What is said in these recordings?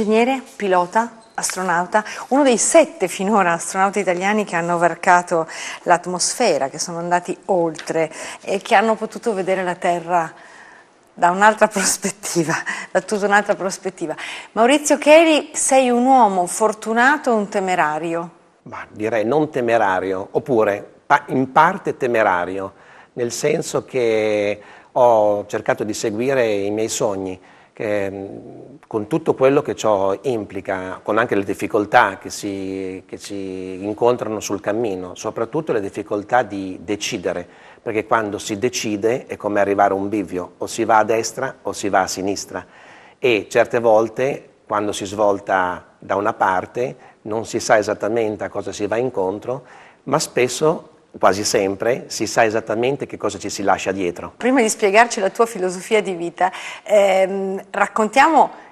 ingegnere, pilota, astronauta, uno dei sette finora astronauti italiani che hanno varcato l'atmosfera, che sono andati oltre e che hanno potuto vedere la Terra da un'altra prospettiva, da tutta un'altra prospettiva. Maurizio Cheri, sei un uomo fortunato o un temerario? Ma direi non temerario, oppure in parte temerario, nel senso che ho cercato di seguire i miei sogni ehm, con tutto quello che ciò implica, con anche le difficoltà che si, che si incontrano sul cammino, soprattutto le difficoltà di decidere, perché quando si decide è come arrivare a un bivio, o si va a destra o si va a sinistra e certe volte quando si svolta da una parte non si sa esattamente a cosa si va incontro, ma spesso quasi sempre, si sa esattamente che cosa ci si lascia dietro. Prima di spiegarci la tua filosofia di vita, ehm, raccontiamo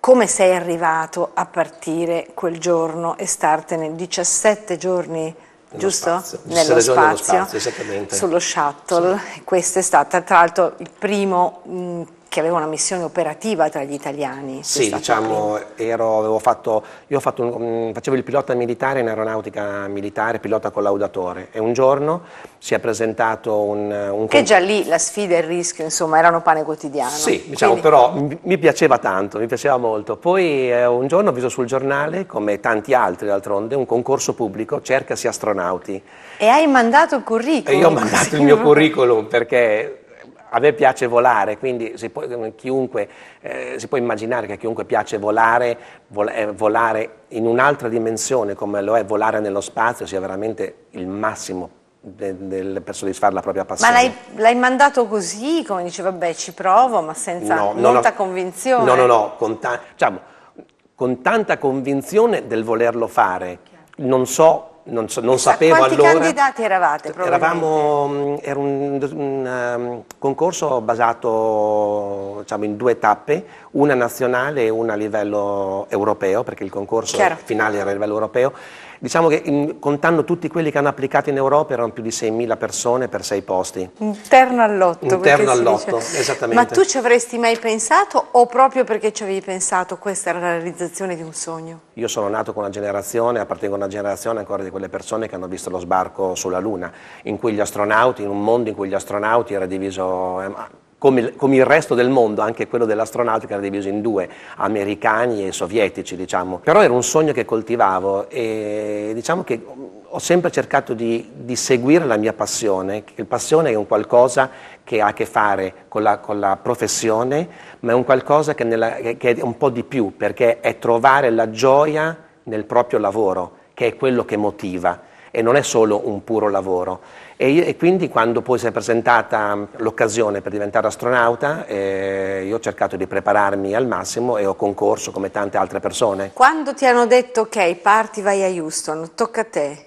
come sei arrivato a partire quel giorno e startene 17 giorni giusto? Spazio. Nello spazio, nello spazio sullo shuttle. Sì. Questo è stato tra l'altro il primo mh, mm, che aveva una missione operativa tra gli italiani. Sì, diciamo, ero, fatto, io un, mm, facevo il pilota militare in aeronautica militare, pilota collaudatore e un giorno si è presentato un... un che già lì la sfida e il rischio, insomma, erano pane quotidiano. Sì, diciamo, Quindi... però mi, mi, piaceva tanto, mi piaceva molto. Poi eh, un giorno ho visto sul giornale, come tanti altri d'altronde, un concorso pubblico, cercasi astronauti. E hai mandato il curriculum. E io ho mandato il mio curriculum perché a me piace volare, quindi si può, chiunque, eh, si può immaginare che a chiunque piace volare, vol- eh, volare in un'altra dimensione come lo è volare nello spazio sia veramente il massimo del, del, per soddisfare la propria passione. Ma l'hai, l'hai, mandato così, come diceva, vabbè, ci provo, ma senza no, molta no, convinzione? No, no, no, con, ta- diciamo, con, tanta convinzione del volerlo fare. Non so non, so, non sapevo quanti allora. Quanti candidati eravate? Eravamo, era un, un um, concorso basato diciamo, in due tappe, una nazionale e una a livello europeo, perché il concorso Chiaro. finale era a livello europeo. Diciamo che in, contando tutti quelli che hanno applicato in Europa erano più di 6.000 persone per 6 posti. Interno all'otto. Interno all'otto, esattamente. Ma tu ci avresti mai pensato o proprio perché ci avevi pensato questa era la realizzazione di un sogno? Io sono nato con una generazione, appartengo a una generazione ancora di quelle persone che hanno visto lo sbarco sulla Luna, in cui gli astronauti, in un mondo in cui gli astronauti era diviso... Eh, come, come, il resto del mondo, anche quello dell'astronautica era diviso in due, americani e sovietici, diciamo. Però era un sogno che coltivavo e diciamo che mm, ho sempre cercato di, di seguire la mia passione, che passione è un qualcosa che ha a che fare con la, con la professione, ma è un qualcosa che, nella, che è un po' di più, perché è trovare la gioia nel proprio lavoro, che è quello che motiva e non è solo un puro lavoro. E, e quindi quando poi si è presentata l'occasione per diventare astronauta, eh, io ho cercato di prepararmi al massimo e ho concorso come tante altre persone. Quando ti hanno detto ok, parti, vai a Houston, tocca a te,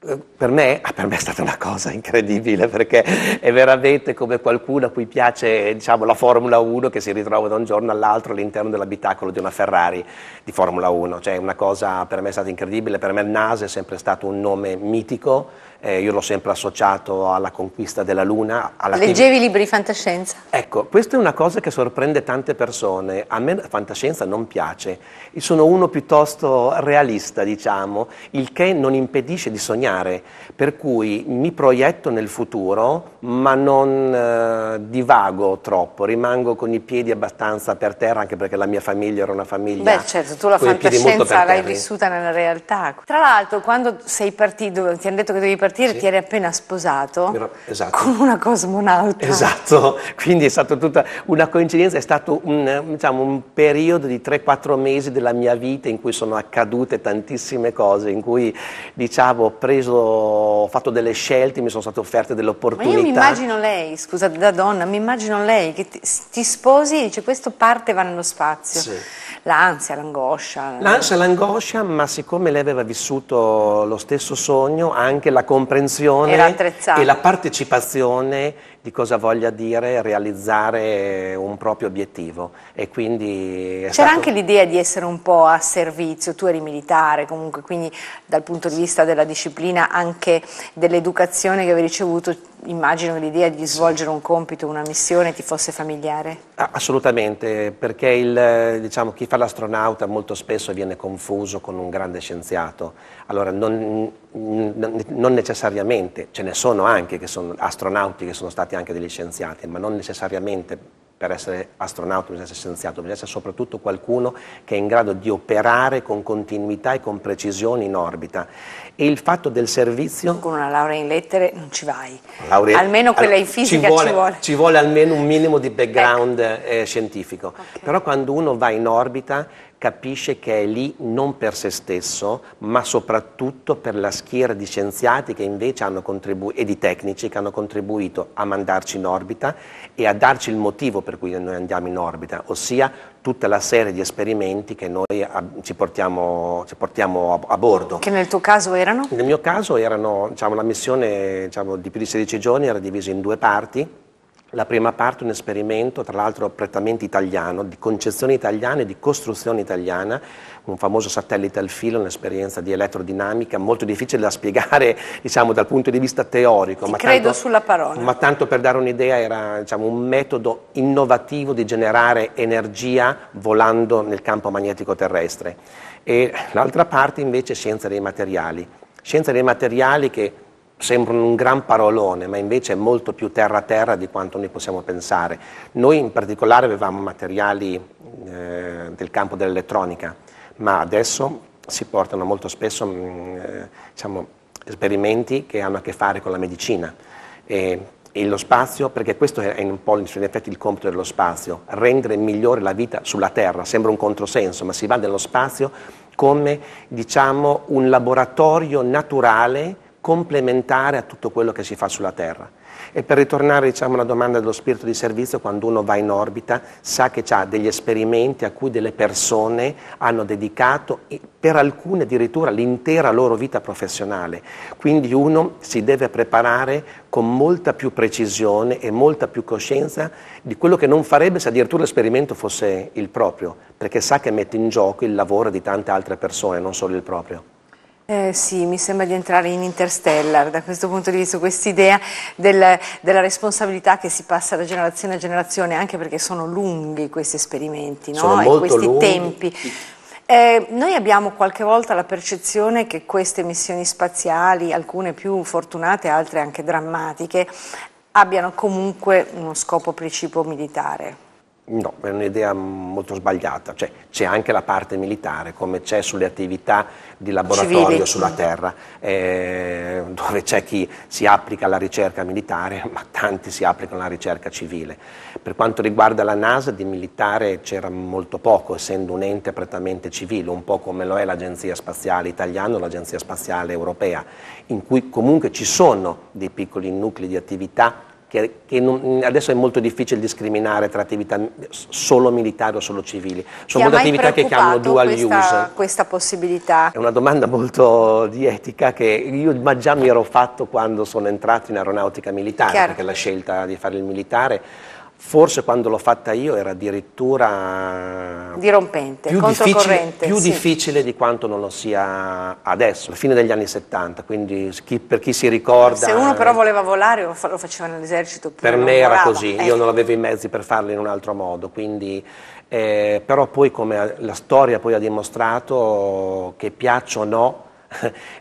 per me, ah, per me, è stata una cosa incredibile perché è veramente come qualcuno a cui piace diciamo, la Formula 1 che si ritrova da un giorno all'altro all'interno dell'abitacolo di una Ferrari di Formula 1. Cioè una cosa per me è stata incredibile, per me il Nase è sempre stato un nome mitico eh, io l'ho sempre associato alla conquista della Luna. Leggevi i libri di fantascienza? Ecco, questa è una cosa che sorprende tante persone. A me la fantascienza non piace. Io sono uno piuttosto realista, diciamo, il che non impedisce di sognare. Per cui mi proietto nel futuro, ma non eh, divago troppo. Rimango con i piedi abbastanza per terra, anche perché la mia famiglia era una famiglia. Beh, certo, tu la fantascienza l'hai vissuta nella realtà. Tra l'altro, quando sei partito, ti hanno detto che devi partire partire sì. ti eri appena sposato Era, esatto. con una cosmonauta. Esatto, quindi è stata tutta una coincidenza, è stato un, diciamo, un periodo di 3-4 mesi della mia vita in cui sono accadute tantissime cose, in cui diciamo, ho, preso, ho fatto delle scelte, mi sono state offerte delle opportunità. Ma io mi immagino lei, scusa da donna, mi immagino lei che ti, ti sposi e dice questo parte va nello spazio. Sì l'ansia, l'angoscia. L'ansia, l'angoscia, ma siccome lei aveva vissuto lo stesso sogno, anche la comprensione e la partecipazione di cosa voglia dire realizzare un proprio obiettivo. C'era stato... anche l'idea di essere un po' a servizio, tu eri militare comunque, quindi dal punto di vista della disciplina, anche dell'educazione che avevi ricevuto, immagino che l'idea di svolgere un compito, una missione ti fosse familiare? Assolutamente, perché il, diciamo, chi fa l'astronauta molto spesso viene confuso con un grande scienziato. Allora, non, non necessariamente, ce ne sono anche che sono astronauti che sono stati anche degli scienziati, ma non necessariamente per essere astronauta bisogna essere scienziato, bisogna essere soprattutto qualcuno che è in grado di operare con continuità e con precisione in orbita. E il fatto del servizio... Con una laurea in lettere non ci vai, laurea... almeno quella allora, in fisica ci vuole, ci vuole, ci vuole. almeno un minimo di background ecco. eh, scientifico. Okay. Però quando uno va in orbita capisce che è lì non per se stesso, ma soprattutto per la schiera di scienziati e di tecnici che hanno contribuito a mandarci in orbita e a darci il motivo per cui noi andiamo in orbita, ossia tutta la serie di esperimenti che noi ci portiamo, ci portiamo a, a, bordo. Che nel tuo caso erano? Nel mio caso erano, diciamo, la missione diciamo, di più di 16 giorni era divisa in due parti, la prima parte è un esperimento, tra l'altro prettamente italiano, di concezione italiana e di costruzione italiana, un famoso satellite al filo, un'esperienza di elettrodinamica molto difficile da spiegare diciamo, dal punto di vista teorico. Ti ma credo tanto, sulla parola. Ma tanto per dare un'idea era diciamo, un metodo innovativo di generare energia volando nel campo magnetico terrestre. E l'altra parte invece è scienza dei materiali. Scienza dei materiali che sembrano un gran parolone, ma invece è molto più terra a terra di quanto noi possiamo pensare. Noi in particolare avevamo materiali eh, del campo dell'elettronica, ma adesso si portano molto spesso mh, mm, eh, diciamo, esperimenti che hanno a che fare con la medicina. E, e lo spazio, perché questo è un po' in effetti il compito dello spazio, rendere migliore la vita sulla Terra, sembra un controsenso, ma si va nello spazio come diciamo, un laboratorio naturale complementare a tutto quello che si fa sulla Terra. E per ritornare diciamo, alla domanda dello spirito di servizio, quando uno va in orbita sa che ha degli esperimenti a cui delle persone hanno dedicato, per alcune addirittura l'intera loro vita professionale. Quindi uno si deve preparare con molta più precisione e molta più coscienza di quello che non farebbe se addirittura l'esperimento fosse il proprio, perché sa che mette in gioco il lavoro di tante altre persone, non solo il proprio. Eh, sì, mi sembra di entrare in Interstellar da questo punto di vista, quest'idea del, della responsabilità che si passa da generazione a generazione, anche perché sono lunghi questi esperimenti no? e questi lunghi. tempi. Eh, noi abbiamo qualche volta la percezione che queste missioni spaziali, alcune più fortunate, altre anche drammatiche, abbiano comunque uno scopo principio militare. No, è un'idea molto sbagliata, cioè, c'è anche la parte militare come c'è sulle attività di laboratorio Civili. sulla terra, eh, dove c'è chi si applica alla ricerca militare, ma tanti si applicano alla ricerca civile. Per quanto riguarda la NASA, di militare c'era molto poco, essendo un ente prettamente civile, un po' come lo è l'Agenzia Spaziale Italiana o l'Agenzia Spaziale Europea, in cui comunque ci sono dei piccoli nuclei di attività che, che non, adesso è molto difficile discriminare tra attività solo militari o solo civili. Sono molte attività che hanno dual questa, use. Questa possibilità? È una domanda molto di etica che io ma già mi ero fatto quando sono entrato in aeronautica militare, Chiaro. perché la scelta di fare il militare Forse quando l'ho fatta io era addirittura dirompente, più, difficile, più sì. difficile di quanto non lo sia adesso, alla fine degli anni 70, quindi chi, per chi si ricorda... Se uno però voleva volare lo, faceva nell'esercito. Per me era volava. così, eh. io non avevo i mezzi per farlo in un altro modo, quindi, eh, però poi come la storia poi ha dimostrato che piaccia o no,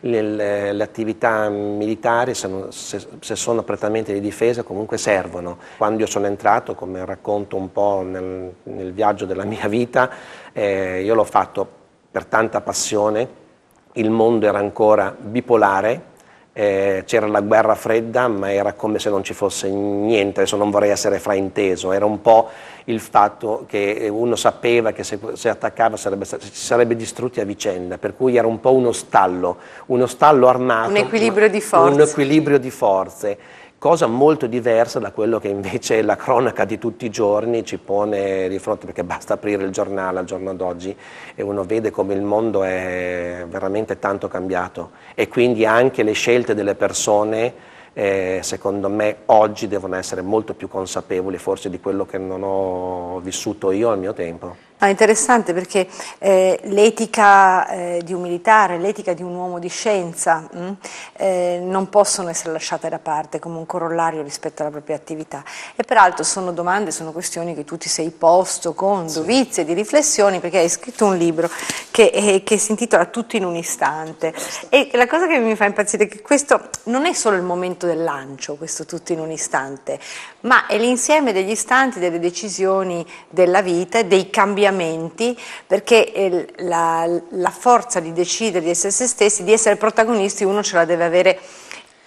l'attività eh, militare, se sono prettamente di difesa, comunque servono. Quando io sono entrato, come racconto un po' nel, nel viaggio della mia vita, eh, io l'ho fatto per tanta passione, il mondo era ancora bipolare, eh, c'era la guerra fredda, ma era come se non ci fosse niente, adesso non vorrei essere frainteso, era un po' il fatto che uno sapeva che se, se attaccava sarebbe, si sarebbe distrutti a vicenda, per cui era un po' uno stallo, uno stallo armato. Un equilibrio di forze. Un equilibrio di forze cosa molto diversa da quello che invece la cronaca di tutti i giorni ci pone di fronte, perché basta aprire il giornale al giorno d'oggi e uno vede come il mondo è veramente tanto cambiato e quindi anche le scelte delle persone eh, secondo me oggi devono essere molto più consapevoli forse di quello che non ho vissuto io al mio tempo. No, è interessante perché eh, l'etica eh, di un militare, l'etica di un uomo di scienza mh, mm, eh, non possono essere lasciate da parte come un corollario rispetto alla propria attività e peraltro sono domande, sono questioni che tu ti sei posto con dovizie di riflessioni perché hai scritto un libro che, eh, che si intitola Tutto in un istante e la cosa che mi fa impazzire è che questo non è solo il momento del lancio, questo tutto in un istante, ma è l'insieme degli istanti, delle decisioni della vita, dei cambiamenti cambiamenti perché eh, la, la forza di decidere di essere se stessi, di essere protagonisti, uno ce la deve avere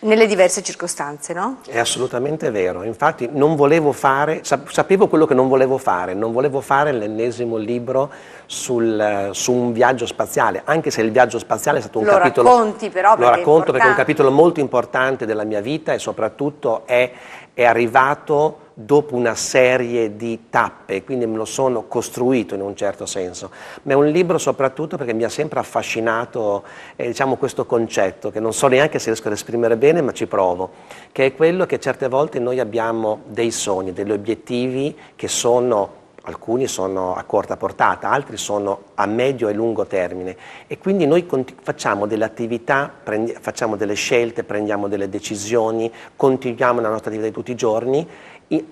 nelle diverse circostanze, no? È assolutamente vero, infatti non volevo fare, sapevo quello che non volevo fare, non volevo fare l'ennesimo libro sul, su un viaggio spaziale, anche se il viaggio spaziale è stato un lo capitolo... Racconti però, lo racconto è perché è un capitolo molto importante della mia vita e soprattutto è, è arrivato dopo una serie di tappe, quindi me lo sono costruito in un certo senso, ma è un libro soprattutto perché mi ha sempre affascinato eh, diciamo, questo concetto, che non so neanche se riesco ad esprimere bene, ma ci provo, che è quello che certe volte noi abbiamo dei sogni, degli obiettivi che sono alcuni sono a corta portata, altri sono a medio e lungo termine e quindi noi facciamo delle attività, facciamo delle scelte, prendiamo delle decisioni, continuiamo la nostra attività di tutti i giorni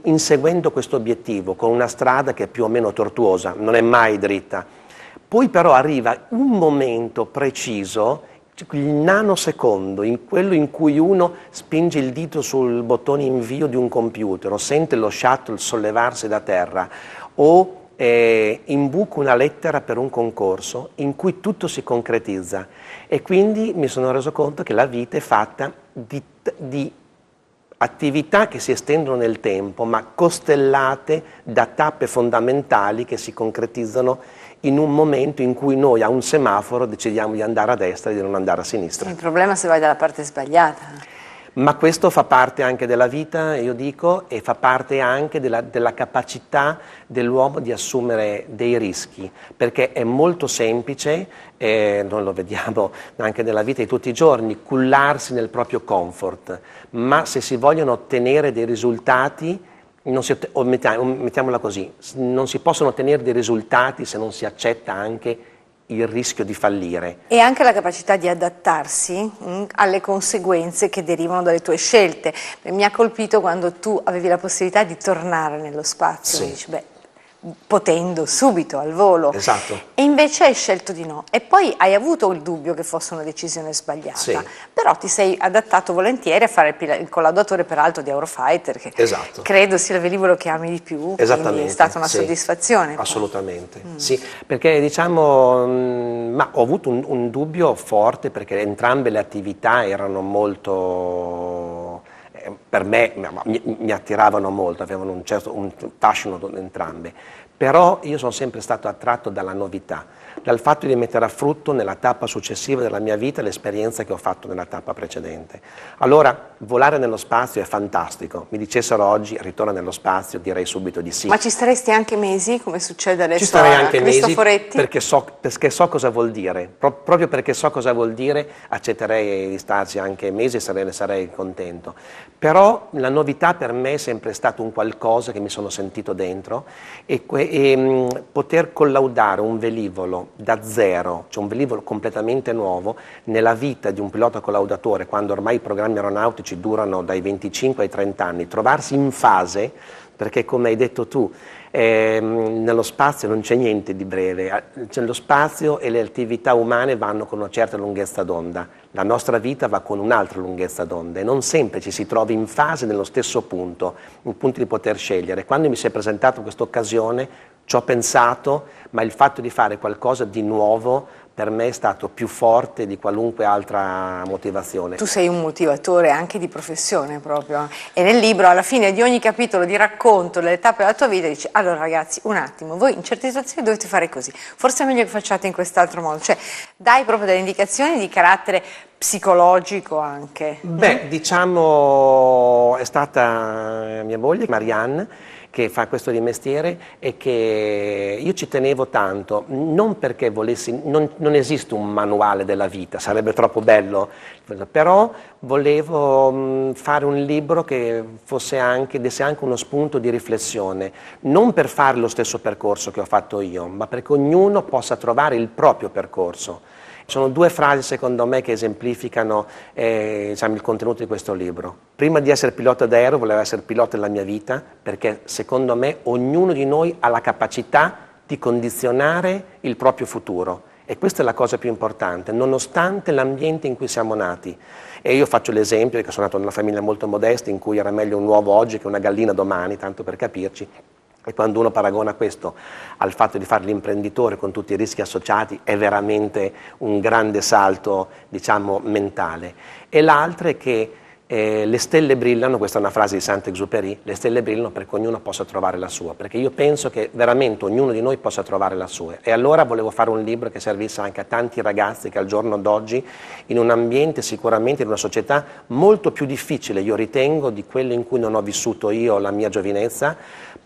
inseguendo questo obiettivo con una strada che è più o meno tortuosa, non è mai dritta. Poi però arriva un momento preciso, cioè il nanosecondo, in quello in cui uno spinge il dito sul bottone invio di un computer o sente lo shuttle sollevarsi da terra o eh, imbuco una lettera per un concorso in cui tutto si concretizza e quindi mi sono reso conto che la vita è fatta di, di attività che si estendono nel tempo ma costellate da tappe fondamentali che si concretizzano in un momento in cui noi a un semaforo decidiamo di andare a destra e di non andare a sinistra. Il problema è se vai dalla parte sbagliata ma questo fa parte anche della vita, io dico, e fa parte anche della, della capacità dell'uomo di assumere dei rischi, perché è molto semplice, eh, noi lo vediamo anche nella vita di tutti i giorni, cullarsi nel proprio comfort, ma se si vogliono ottenere dei risultati, si, mettiamola così, non si possono ottenere dei risultati se non si accetta anche il rischio di fallire. E anche la capacità di adattarsi mh, mm, alle conseguenze che derivano dalle tue scelte. Mi ha colpito quando tu avevi la possibilità di tornare nello spazio, sì. dici, beh, potendo subito al volo. Esatto. E invece hai scelto di no. E poi hai avuto il dubbio che fosse una decisione sbagliata, sì. però ti sei adattato volentieri a fare il, collaudatore peraltro di Eurofighter, che esatto. credo sia il velivolo che ami di più, quindi è stata una sì. soddisfazione. Assolutamente, mm. sì, perché diciamo, mm, ma ho avuto un, un dubbio forte perché entrambe le attività erano molto per me mi, mi attiravano molto, avevano un certo un fascino entrambe, però io sono sempre stato attratto dalla novità dal fatto di mettere a frutto nella tappa successiva della mia vita l'esperienza che ho fatto nella tappa precedente. Allora, volare nello spazio è fantastico. Mi dicessero oggi ritorna nello spazio, direi subito di sì. Ma ci staresti anche mesi, come succede adesso? Ci starei anche mesi perché so, perché so, cosa vuol dire. Pro, proprio perché so cosa vuol dire, accetterei di starci anche mesi e sarei, sarei contento. Però la novità per me è sempre stato un qualcosa che mi sono sentito dentro e, que, e ehm, mh, poter collaudare un velivolo da zero, cioè un velivolo completamente nuovo, nella vita di un pilota collaudatore, quando ormai i programmi aeronautici durano dai 25 ai 30 anni, trovarsi in fase, perché come hai detto tu, eh, nello spazio non c'è niente di breve, c'è cioè lo spazio e le attività umane vanno con una certa lunghezza d'onda, la nostra vita va con un'altra lunghezza d'onda e non sempre ci si trova in fase nello stesso punto, in punto di poter scegliere. Quando mi si è presentata questa occasione ci ho pensato, ma il fatto di fare qualcosa di nuovo per me è stato più forte di qualunque altra motivazione. Tu sei un motivatore anche di professione proprio e nel libro alla fine di ogni capitolo di racconto delle tappe della tua vita dici allora ragazzi un attimo voi in certe situazioni dovete fare così, forse è meglio che facciate in quest'altro modo, cioè dai proprio delle indicazioni di carattere psicologico anche. Beh diciamo è stata mia moglie Marianne che fa questo di mestiere e che io ci tenevo tanto, non perché volessi, non, non esiste un manuale della vita, sarebbe troppo bello, però volevo mm, fare un libro che fosse anche, desse anche uno spunto di riflessione, non per fare lo stesso percorso che ho fatto io, ma perché ognuno possa trovare il proprio percorso. Sono due frasi secondo me che esemplificano eh, diciamo, il contenuto di questo libro. Prima di essere pilota d'aereo volevo essere pilota della mia vita perché secondo me ognuno di noi ha la capacità di condizionare il proprio futuro. E questa è la cosa più importante, nonostante l'ambiente in cui siamo nati. E io faccio l'esempio, che sono nato in una famiglia molto modesta, in cui era meglio un uovo oggi che una gallina domani, tanto per capirci. E quando uno paragona questo al fatto di fare l'imprenditore con tutti i rischi associati è veramente un grande salto diciamo, mentale. E l'altro è che eh, le stelle brillano, questa è una frase di Saint-Exupéry, le stelle brillano perché ognuno possa trovare la sua, perché io penso che veramente ognuno di noi possa trovare la sua. E allora volevo fare un libro che servisse anche a tanti ragazzi che al giorno d'oggi, in un ambiente sicuramente, in una società molto più difficile, io ritengo, di quello in cui non ho vissuto io la mia giovinezza,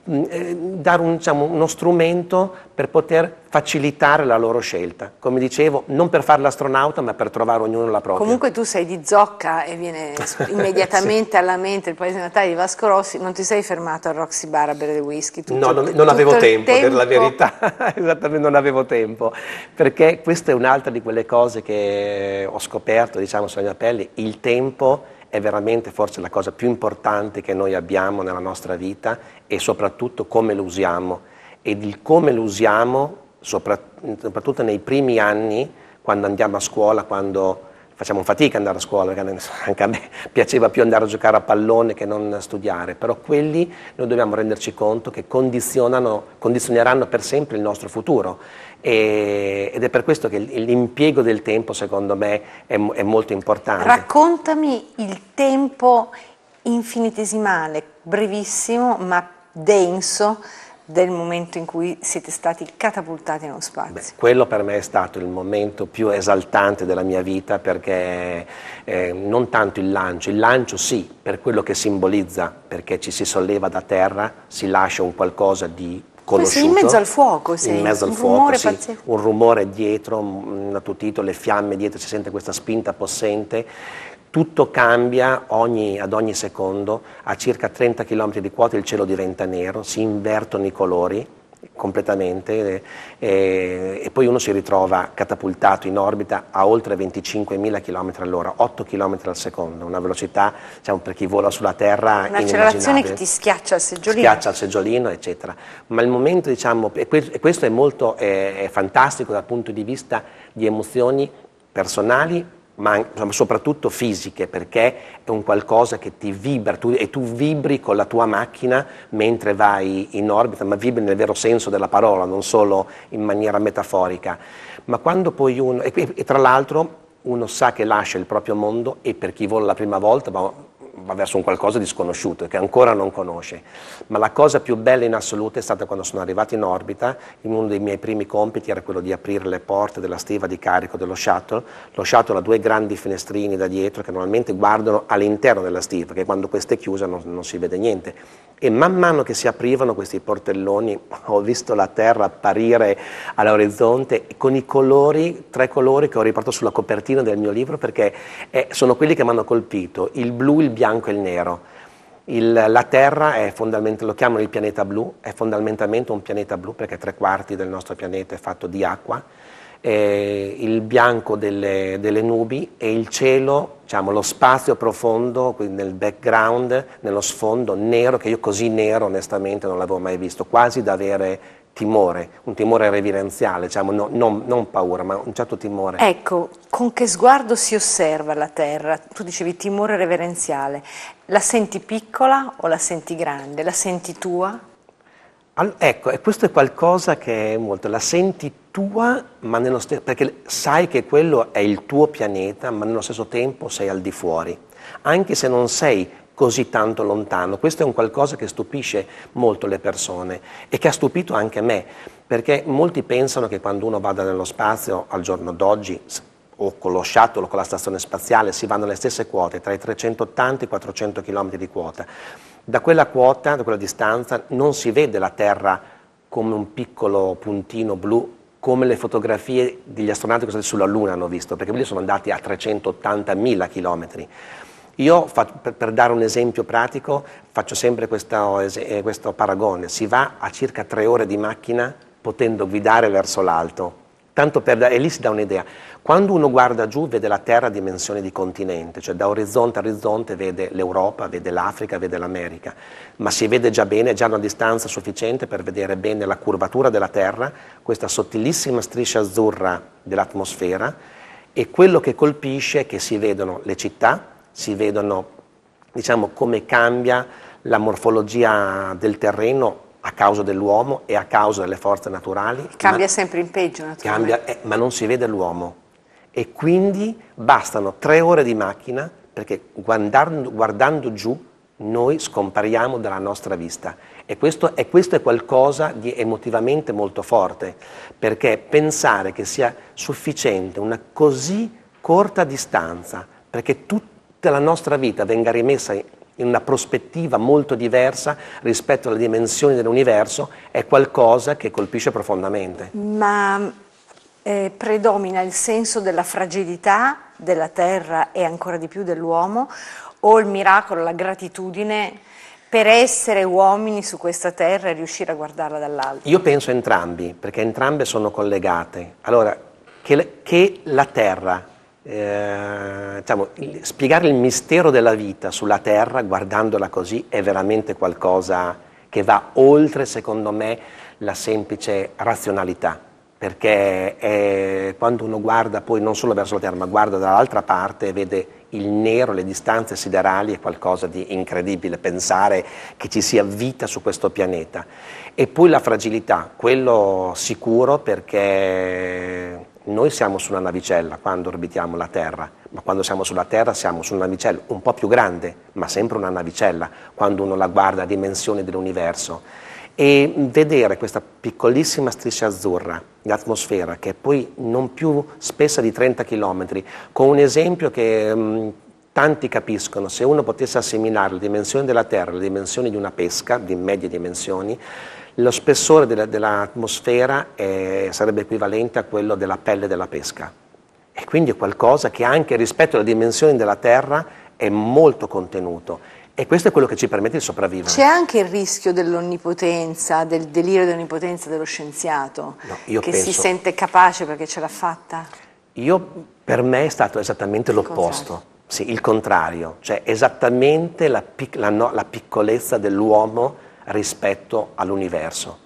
mh, mm, eh, dare un, diciamo, uno strumento per poter facilitare la loro scelta. Come dicevo, non per fare l'astronauta, ma per trovare ognuno la propria. Comunque tu sei di zocca e viene immediatamente sì. alla mente il paese natale di Vasco Rossi, non ti sei fermato al Roxy Bar a bere del whisky? Tutto, no, non, non avevo tempo, tempo, per la verità, esattamente non avevo tempo, perché questa è un'altra di quelle cose che ho scoperto, diciamo, sulla mia pelle, il tempo è veramente forse la cosa più importante che noi abbiamo nella nostra vita e soprattutto come lo usiamo. Ed il come lo usiamo soprattutto nei primi anni, quando andiamo a scuola, quando facciamo fatica ad andare a scuola, perché anche a me piaceva più andare a giocare a pallone che non studiare, però quelli noi dobbiamo renderci conto che condizioneranno per sempre il nostro futuro ed è per questo che l'impiego del tempo secondo me è molto importante. Raccontami il tempo infinitesimale, brevissimo ma denso del momento in cui siete stati catapultati nello spazio? Beh, quello per me è stato il momento più esaltante della mia vita perché eh, non tanto il lancio, il lancio sì, per quello che simbolizza, perché ci si solleva da terra, si lascia un qualcosa di conosciuto. in mezzo al fuoco, sei. In mezzo al un fuoco, rumore sì. Un rumore dietro, un attutito, le fiamme dietro, si sente questa spinta possente tutto cambia ogni, ad ogni secondo, a circa 30 km di quota il cielo diventa nero, si invertono i colori completamente e, eh, eh, e poi uno si ritrova catapultato in orbita a oltre 25.000 km all'ora, 8 km al secondo, una velocità diciamo, per chi vola sulla Terra Un'accelerazione che ti schiaccia al seggiolino. Schiaccia al seggiolino, eccetera. Ma il momento, diciamo, e questo è molto è, è fantastico dal punto di vista di emozioni personali ma insomma, soprattutto fisiche, perché è un qualcosa che ti vibra tu, e tu vibri con la tua macchina mentre vai in orbita, ma vibri nel vero senso della parola, non solo in maniera metaforica. Ma quando poi uno, e, e tra l'altro uno sa che lascia il proprio mondo e per chi vola la prima volta, ma va verso un qualcosa di sconosciuto, e che ancora non conosce. Ma la cosa più bella in assoluto è stata quando sono arrivato in orbita, in uno dei miei primi compiti era quello di aprire le porte della stiva di carico dello shuttle. Lo shuttle ha due grandi finestrini da dietro che normalmente guardano all'interno della stiva, che quando questa è chiusa non, non si vede niente. E man mano che si aprivano questi portelloni ho visto la Terra apparire all'orizzonte con i colori, tre colori che ho riportato sulla copertina del mio libro perché eh, sono quelli che mi hanno colpito, il blu, il bianco, bianco e il nero. Il, la Terra è fondamentalmente, lo chiamano il pianeta blu, è fondamentalmente un pianeta blu perché tre quarti del nostro pianeta è fatto di acqua, eh, il bianco delle, delle, nubi e il cielo, diciamo, lo spazio profondo, quindi nel background, nello sfondo nero, che io così nero onestamente non l'avevo mai visto, quasi da avere timore, un timore reverenziale, diciamo, no, non, non, paura, ma un certo timore. Ecco, con che sguardo si osserva la terra? Tu dicevi timore reverenziale, la senti piccola o la senti grande? La senti tua? All, ecco, e questo è qualcosa che è molto, la senti tua, ma nello stesso, perché sai che quello è il tuo pianeta, ma nello stesso tempo sei al di fuori, anche se non sei così tanto lontano. Questo è un qualcosa che stupisce molto le persone e che ha stupito anche me, perché molti pensano che quando uno vada nello spazio al giorno d'oggi o con lo shuttle o con la stazione spaziale si vanno alle stesse quote, tra i 380 e i 400 km di quota. Da quella quota, da quella distanza, non si vede la Terra come un piccolo puntino blu come le fotografie degli astronauti che sono stati sulla Luna hanno visto, perché quelli sono andati a 380.000 chilometri. Io, per dare un esempio pratico, faccio sempre questo, eh, questo paragone. Si va a circa tre ore di macchina potendo guidare verso l'alto. Tanto per, e lì si dà un'idea. Quando uno guarda giù vede la Terra a dimensione di continente, cioè da orizzonte a orizzonte vede l'Europa, vede l'Africa, vede l'America, ma si vede già bene, già una distanza sufficiente per vedere bene la curvatura della Terra, questa sottilissima striscia azzurra dell'atmosfera e quello che colpisce è che si vedono le città, si vedono diciamo, come cambia la morfologia del terreno a causa dell'uomo e a causa delle forze naturali. Cambia sempre in peggio, naturalmente. Cambia, eh, ma non si vede l'uomo. E quindi bastano tre ore di macchina perché guardando, guardando giù noi scompariamo dalla nostra vista. E questo, e questo, è qualcosa di emotivamente molto forte, perché pensare che sia sufficiente una così corta distanza, perché tutto tutta la nostra vita venga rimessa in una prospettiva molto diversa rispetto alle dimensioni dell'universo è qualcosa che colpisce profondamente. Ma eh, predomina il senso della fragilità della terra e ancora di più dell'uomo o il miracolo, la gratitudine per essere uomini su questa terra e riuscire a guardarla dall'alto? Io penso entrambi, perché entrambe sono collegate. Allora, che, che la terra eh, diciamo, spiegare il mistero della vita sulla Terra guardandola così è veramente qualcosa che va oltre, secondo me, la semplice razionalità, perché è, quando uno guarda poi non solo verso la Terra, ma guarda dall'altra parte e vede il nero, le distanze siderali è qualcosa di incredibile, pensare che ci sia vita su questo pianeta. E poi la fragilità, quello sicuro perché noi siamo sulla navicella quando orbitiamo la Terra, ma quando siamo sulla Terra siamo su una navicella un po' più grande, ma sempre una navicella, quando uno la guarda a dimensioni dell'universo. E vedere questa piccolissima striscia azzurra, atmosfera, che è poi non più spessa di 30 km, con un esempio che mh, mm, tanti capiscono, se uno potesse assimilare la dimensione della Terra alle dimensioni di una pesca, di medie dimensioni, lo spessore dell'atmosfera dell eh, sarebbe equivalente a quello della pelle della pesca e quindi è qualcosa che anche rispetto alle dimensioni della Terra è molto contenuto e questo è quello che ci permette di sopravvivere. C'è anche il rischio dell'onnipotenza, del delirio dell'onnipotenza dello scienziato, no, che penso, si sente capace perché ce l'ha fatta? Io, per me è stato esattamente l'opposto, sì, il contrario, cioè esattamente la, pic la, no, la piccolezza dell'uomo rispetto all'universo.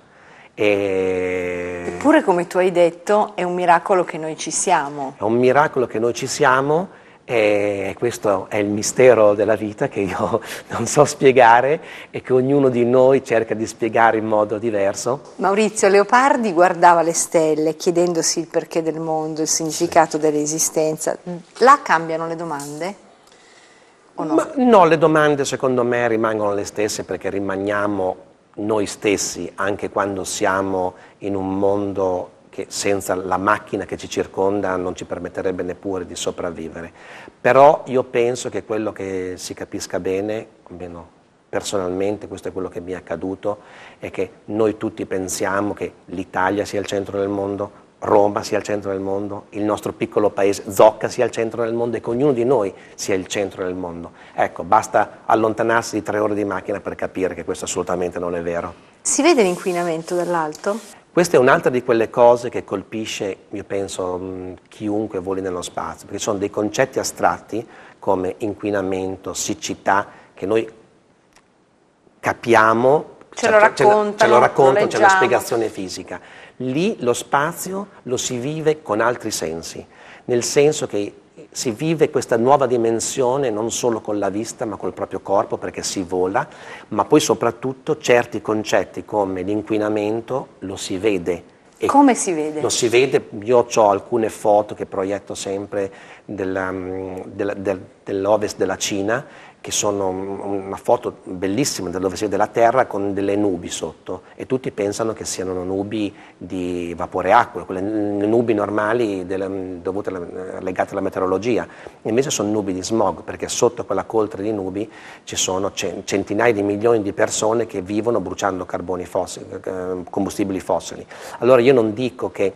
E... Eppure, come tu hai detto, è un miracolo che noi ci siamo. È un miracolo che noi ci siamo e questo è il mistero della vita che io non so spiegare e che ognuno di noi cerca di spiegare in modo diverso. Maurizio Leopardi guardava le stelle chiedendosi il perché del mondo, il significato sì. dell'esistenza. Là cambiano le domande? no? Ma, no, le domande secondo me rimangono le stesse perché rimaniamo noi stessi anche quando siamo in un mondo che senza la macchina che ci circonda non ci permetterebbe neppure di sopravvivere. Però io penso che quello che si capisca bene, almeno personalmente questo è quello che mi è accaduto, è che noi tutti pensiamo che l'Italia sia il centro del mondo, Roma sia al centro del mondo, il nostro piccolo paese Zocca sia al centro del mondo e che ognuno di noi sia il centro del mondo. Ecco, basta allontanarsi di tre ore di macchina per capire che questo assolutamente non è vero. Si vede l'inquinamento dall'alto? Questa è un'altra di quelle cose che colpisce, io penso, mm, chiunque voli nello spazio, perché sono dei concetti astratti come inquinamento, siccità, che noi capiamo, ce, ce lo raccontano, ce lo raccontano, c'è una spiegazione fisica. Lì lo spazio lo si vive con altri sensi, nel senso che si vive questa nuova dimensione non solo con la vista ma col proprio corpo perché si vola, ma poi soprattutto certi concetti come l'inquinamento lo si vede. E Come si vede? Lo si vede, io ho alcune foto che proietto sempre della, mm, della, del, dell'ovest della Cina che sono una foto bellissima da dove si vede la terra con delle nubi sotto e tutti pensano che siano nubi di vapore acqua, quelle nubi normali delle, dovute alla, legate alla meteorologia, invece sono nubi di smog perché sotto quella coltre di nubi ci sono centinaia di milioni di persone che vivono bruciando fossili, eh, combustibili fossili. Allora io non dico che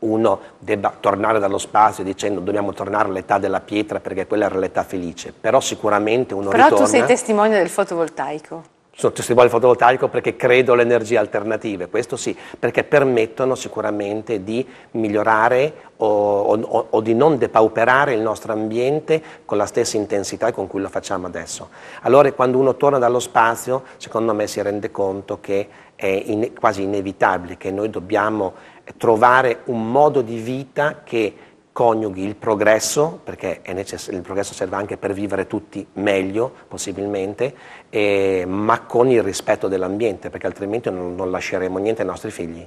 uno debba tornare dallo spazio dicendo dobbiamo tornare all'età della pietra perché quella era l'età felice, però sicuramente uno però ritorna... Però tu sei testimone del fotovoltaico. Sono testimone del fotovoltaico perché credo alle energie alternative, questo sì, perché permettono sicuramente di migliorare o, o, o, di non depauperare il nostro ambiente con la stessa intensità con cui lo facciamo adesso. Allora quando uno torna dallo spazio, secondo me si rende conto che è in, quasi inevitabile che noi dobbiamo trovare un modo di vita che coniughi il progresso, perché necess- il progresso serve anche per vivere tutti meglio possibilmente, e, ma con il rispetto dell'ambiente, perché altrimenti non, non lasceremo niente ai nostri figli.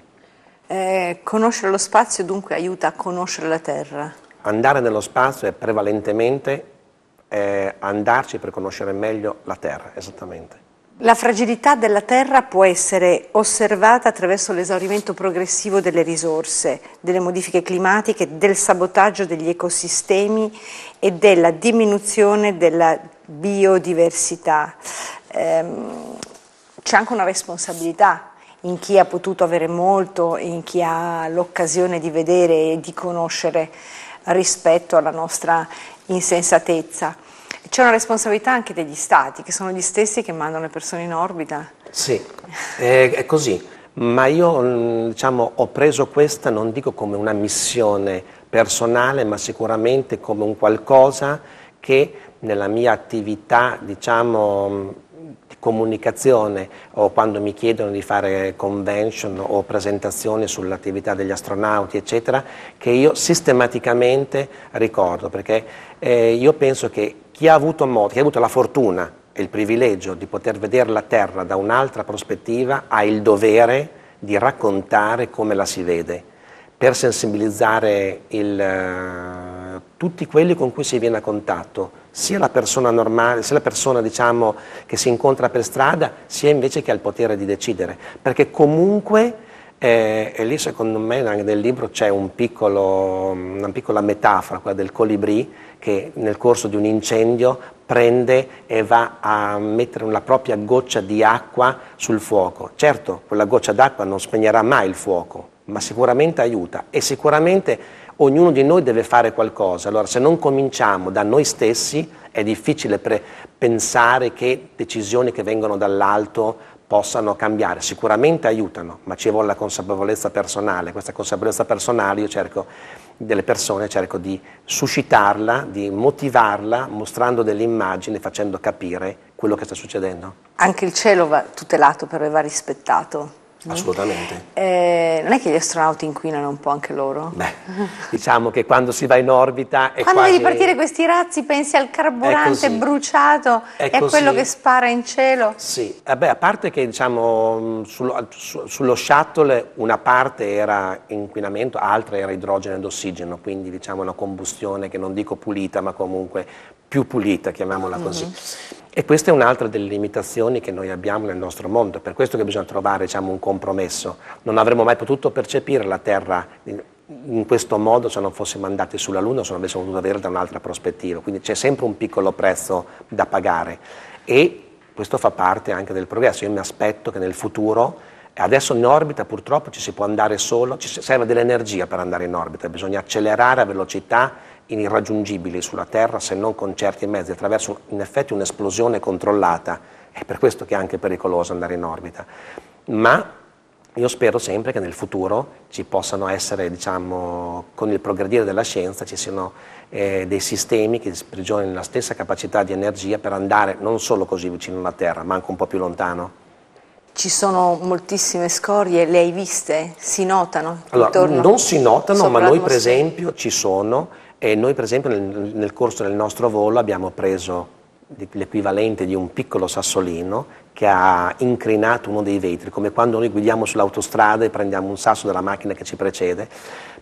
Eh, conoscere lo spazio dunque aiuta a conoscere la terra. Andare nello spazio è prevalentemente eh, andarci per conoscere meglio la terra, esattamente. La fragilità della Terra può essere osservata attraverso l'esaurimento progressivo delle risorse, delle modifiche climatiche, del sabotaggio degli ecosistemi e della diminuzione della biodiversità. Ehm, c'è anche una responsabilità in chi ha potuto avere molto, in chi ha l'occasione di vedere e di conoscere rispetto alla nostra insensatezza. C'è una responsabilità anche degli stati, che sono gli stessi che mandano le persone in orbita. Sì, è così. Ma io mm, diciamo, ho preso questa non dico come una missione personale, ma sicuramente come un qualcosa che nella mia attività diciamo, mm, di comunicazione o quando mi chiedono di fare convention o presentazioni sull'attività degli astronauti, eccetera, che io sistematicamente ricordo, perché eh, io penso che chi ha avuto modo, chi ha avuto la fortuna e il privilegio di poter vedere la Terra da un'altra prospettiva ha il dovere di raccontare come la si vede, per sensibilizzare il, eh, tutti quelli con cui si viene a contatto, sia la persona normale, sia la persona diciamo, che si incontra per strada, sia invece che ha il potere di decidere, perché comunque e, eh, e, lì secondo me anche nel libro c'è un piccolo, una piccola metafora, quella del colibrì, che nel corso di un incendio prende e va a mettere una propria goccia di acqua sul fuoco. Certo, quella goccia d'acqua non spegnerà mai il fuoco, ma sicuramente aiuta e sicuramente ognuno di noi deve fare qualcosa. Allora se non cominciamo da noi stessi è difficile pensare che decisioni che vengono dall'alto possano cambiare. Sicuramente aiutano, ma ci vuole la consapevolezza personale. Questa consapevolezza personale io cerco delle persone, cerco di suscitarla, di motivarla, mostrando delle immagini, facendo capire quello che sta succedendo. Anche il cielo va tutelato, però va rispettato. Assolutamente. Eh, non è che gli astronauti inquinano un po' anche loro? Beh, diciamo che quando si va in orbita è Quando quasi... vedi partire questi razzi pensi al carburante bruciato è e a quello che spara in cielo? Sì, eh beh, a parte che diciamo sullo, su, sullo shuttle una parte era inquinamento, altra era idrogeno ed ossigeno, quindi diciamo una combustione che non dico pulita ma comunque più pulita, chiamiamola mm-hmm. così. Mm-hmm. E questa è un'altra delle limitazioni che noi abbiamo nel nostro mondo, è per questo che bisogna trovare diciamo, un compromesso. Non avremmo mai potuto percepire la Terra in questo modo se non fossimo andati sulla Luna, o se non avessimo potuto avere da un'altra prospettiva. Quindi c'è sempre un piccolo prezzo da pagare e questo fa parte anche del progresso. Io mi aspetto che nel futuro Adesso in orbita purtroppo ci si può andare solo, ci serve dell'energia per andare in orbita, bisogna accelerare a velocità irraggiungibili sulla Terra se non con certi mezzi, attraverso in effetti un'esplosione controllata. È per questo che è anche pericoloso andare in orbita. Ma io spero sempre che nel futuro ci possano essere, diciamo, con il progredire della scienza, ci siano eh, dei sistemi che sprigionino la stessa capacità di energia per andare non solo così vicino alla Terra, ma anche un po' più lontano. Ci sono moltissime scorie, le hai viste? Si notano? Allora, non si notano, ma noi per esempio ci sono e noi per esempio nel, nel corso del nostro volo abbiamo preso l'equivalente di un piccolo sassolino che ha incrinato uno dei vetri, come quando noi guidiamo sull'autostrada e prendiamo un sasso dalla macchina che ci precede,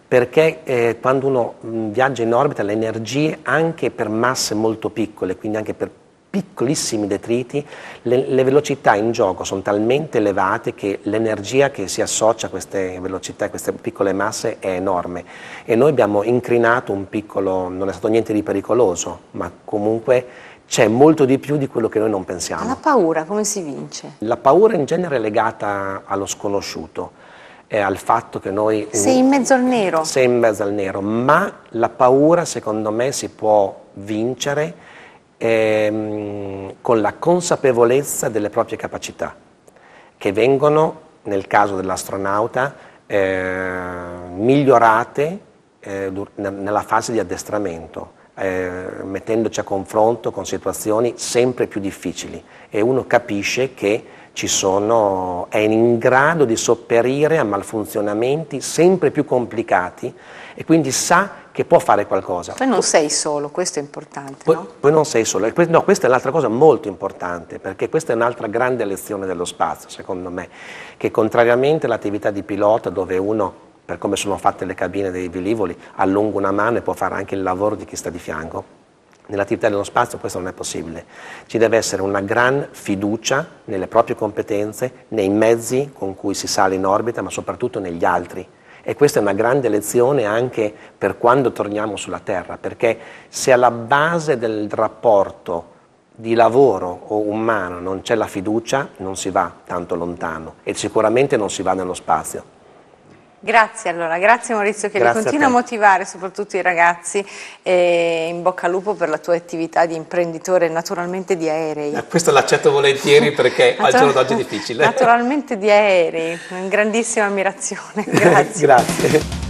perché eh, quando uno viaggia in orbita le energie anche per masse molto piccole, quindi anche per piccolissimi detriti, le, le, velocità in gioco sono talmente elevate che l'energia che si associa a queste velocità, a queste piccole masse è enorme e noi abbiamo incrinato un piccolo, non è stato niente di pericoloso, ma comunque c'è molto di più di quello che noi non pensiamo. La paura come si vince? La paura in genere è legata allo sconosciuto. Eh, al fatto che noi... Sei in mezzo al nero. Sei in mezzo al nero, ma la paura secondo me si può vincere ehm, con la consapevolezza delle proprie capacità, che vengono, nel caso dell'astronauta, eh, migliorate eh, nella fase di addestramento. Eh, mettendoci a confronto con situazioni sempre più difficili e uno capisce che sono, è in grado di sopperire a malfunzionamenti sempre più complicati e quindi sa che può fare qualcosa. Poi non sei solo, questo è importante. Poi, no? poi non sei solo, no, questa è un'altra cosa molto importante, perché questa è un'altra grande lezione dello spazio, secondo me, che contrariamente all'attività di pilota dove uno per come sono fatte le cabine dei velivoli, allunga una mano e può fare anche il lavoro di chi sta di fianco nell'attività dello spazio questo non è possibile. Ci deve essere una gran fiducia nelle proprie competenze, nei mezzi con cui si sale in orbita, ma soprattutto negli altri. E questa è una grande lezione anche per quando torniamo sulla Terra, perché se alla base del rapporto di lavoro o umano non c'è la fiducia, non si va tanto lontano e sicuramente non si va nello spazio. Grazie allora, grazie Maurizio che grazie li continua a, a, motivare soprattutto i ragazzi e in bocca al lupo per la tua attività di imprenditore naturalmente di aerei. Eh, questo l'accetto volentieri perché al giorno d'oggi è difficile. Naturalmente di aerei, grandissima ammirazione, grazie. grazie.